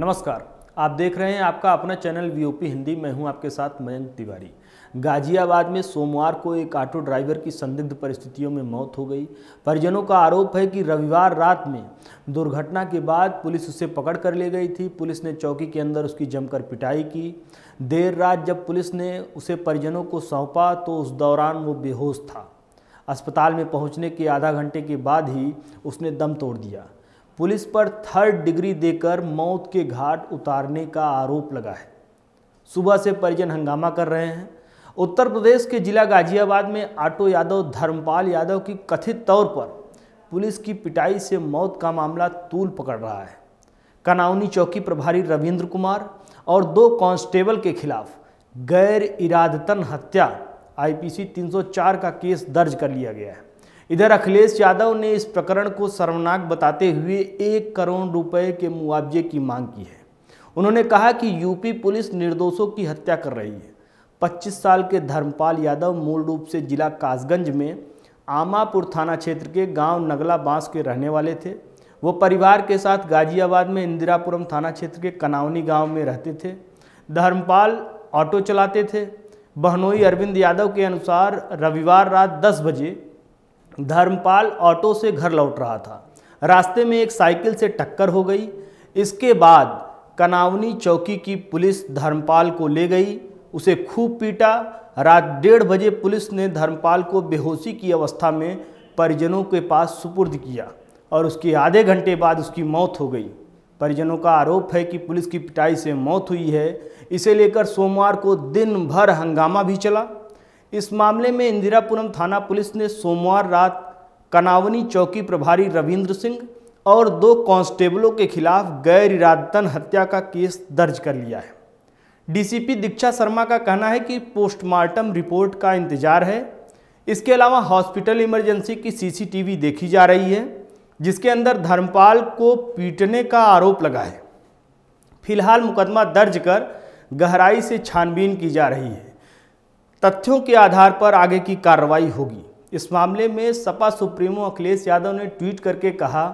नमस्कार आप देख रहे हैं आपका अपना चैनल वीओपी हिंदी मैं हूं आपके साथ मयंक तिवारी गाजियाबाद में सोमवार को एक ऑटो ड्राइवर की संदिग्ध परिस्थितियों में मौत हो गई परिजनों का आरोप है कि रविवार रात में दुर्घटना के बाद पुलिस उसे पकड़ कर ले गई थी पुलिस ने चौकी के अंदर उसकी जमकर पिटाई की देर रात जब पुलिस ने उसे परिजनों को सौंपा तो उस दौरान वो बेहोश था अस्पताल में पहुंचने के आधा घंटे के बाद ही उसने दम तोड़ दिया पुलिस पर थर्ड डिग्री देकर मौत के घाट उतारने का आरोप लगा है सुबह से परिजन हंगामा कर रहे हैं उत्तर प्रदेश के जिला गाजियाबाद में आटो यादव धर्मपाल यादव की कथित तौर पर पुलिस की पिटाई से मौत का मामला तूल पकड़ रहा है कनाउनी चौकी प्रभारी रविंद्र कुमार और दो कांस्टेबल के खिलाफ गैर इरादतन हत्या आईपीसी 304 का केस दर्ज कर लिया गया है इधर अखिलेश यादव ने इस प्रकरण को शर्मनाक बताते हुए एक करोड़ रुपए के मुआवजे की मांग की है उन्होंने कहा कि यूपी पुलिस निर्दोषों की हत्या कर रही है 25 साल के धर्मपाल यादव मूल रूप से जिला कासगंज में आमापुर थाना क्षेत्र के गांव नगला बांस के रहने वाले थे वो परिवार के साथ गाजियाबाद में इंदिरापुरम थाना क्षेत्र के कनावनी गांव में रहते थे धर्मपाल ऑटो चलाते थे बहनोई अरविंद यादव के अनुसार रविवार रात 10 बजे धर्मपाल ऑटो से घर लौट रहा था रास्ते में एक साइकिल से टक्कर हो गई इसके बाद कनावनी चौकी की पुलिस धर्मपाल को ले गई उसे खूब पीटा रात डेढ़ बजे पुलिस ने धर्मपाल को बेहोशी की अवस्था में परिजनों के पास सुपुर्द किया और उसके आधे घंटे बाद उसकी मौत हो गई परिजनों का आरोप है कि पुलिस की पिटाई से मौत हुई है इसे लेकर सोमवार को दिन भर हंगामा भी चला इस मामले में इंदिरापुरम थाना पुलिस ने सोमवार रात कनावनी चौकी प्रभारी रविंद्र सिंह और दो कांस्टेबलों के खिलाफ गैर इरादतन हत्या का केस दर्ज कर लिया है डीसीपी दीक्षा शर्मा का कहना है कि पोस्टमार्टम रिपोर्ट का इंतजार है इसके अलावा हॉस्पिटल इमरजेंसी की सीसीटीवी देखी जा रही है जिसके अंदर धर्मपाल को पीटने का आरोप लगा है फिलहाल मुकदमा दर्ज कर गहराई से छानबीन की जा रही है तथ्यों के आधार पर आगे की कार्रवाई होगी इस मामले में सपा सुप्रीमो अखिलेश यादव ने ट्वीट करके कहा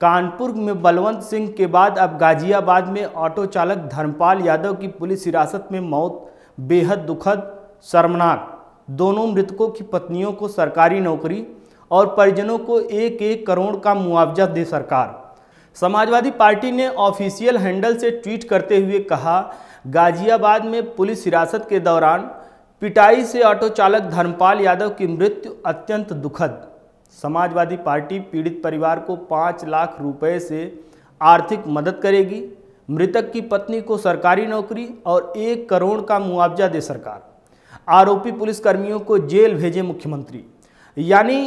कानपुर में बलवंत सिंह के बाद अब गाजियाबाद में ऑटो चालक धर्मपाल यादव की पुलिस हिरासत में मौत बेहद दुखद शर्मनाक दोनों मृतकों की पत्नियों को सरकारी नौकरी और परिजनों को एक एक करोड़ का मुआवजा दे सरकार समाजवादी पार्टी ने ऑफिशियल हैंडल से ट्वीट करते हुए कहा गाजियाबाद में पुलिस हिरासत के दौरान पिटाई से ऑटो चालक धर्मपाल यादव की मृत्यु अत्यंत दुखद समाजवादी पार्टी पीड़ित परिवार को पाँच लाख रुपए से आर्थिक मदद करेगी मृतक की पत्नी को सरकारी नौकरी और एक करोड़ का मुआवजा दे सरकार आरोपी पुलिसकर्मियों को जेल भेजे मुख्यमंत्री यानी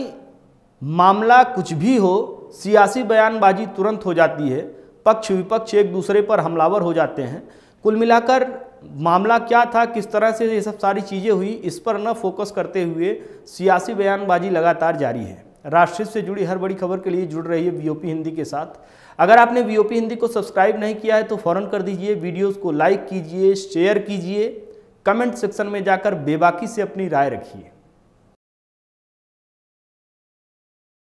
मामला कुछ भी हो सियासी बयानबाजी तुरंत हो जाती है पक्ष विपक्ष एक दूसरे पर हमलावर हो जाते हैं कुल मिलाकर मामला क्या था किस तरह से ये सब सारी चीज़ें हुई इस पर न फोकस करते हुए सियासी बयानबाजी लगातार जारी है राष्ट्रीय से जुड़ी हर बड़ी खबर के लिए जुड़ रही है वीओपी हिंदी के साथ अगर आपने वीओपी हिंदी को सब्सक्राइब नहीं किया है तो फ़ौरन कर दीजिए वीडियोस को लाइक कीजिए शेयर कीजिए कमेंट सेक्शन में जाकर बेबाकी से अपनी राय रखिए